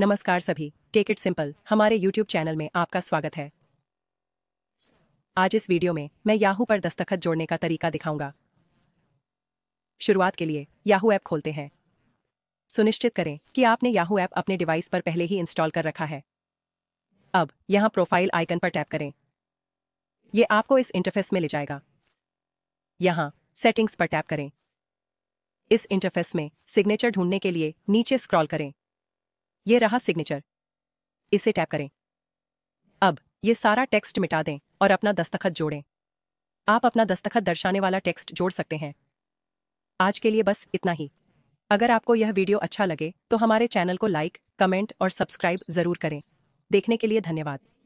नमस्कार सभी take it simple हमारे यूट्यूब चैनल में आपका स्वागत है आज इस वीडियो में मैं याहू पर दस्तखत जोड़ने का तरीका दिखाऊंगा शुरुआत के लिए याहू ऐप खोलते हैं सुनिश्चित करें कि आपने याहू ऐप अपने डिवाइस पर पहले ही इंस्टॉल कर रखा है अब यहाँ प्रोफाइल आइकन पर टैप करें यह आपको इस इंटरफेस में ले जाएगा यहाँ सेटिंग्स पर टैप करें इस इंटरफेस में सिग्नेचर ढूंढने के लिए नीचे स्क्रॉल करें ये रहा सिग्नेचर इसे टैप करें अब ये सारा टेक्स्ट मिटा दें और अपना दस्तखत जोड़ें आप अपना दस्तखत दर्शाने वाला टेक्स्ट जोड़ सकते हैं आज के लिए बस इतना ही अगर आपको यह वीडियो अच्छा लगे तो हमारे चैनल को लाइक कमेंट और सब्सक्राइब जरूर करें देखने के लिए धन्यवाद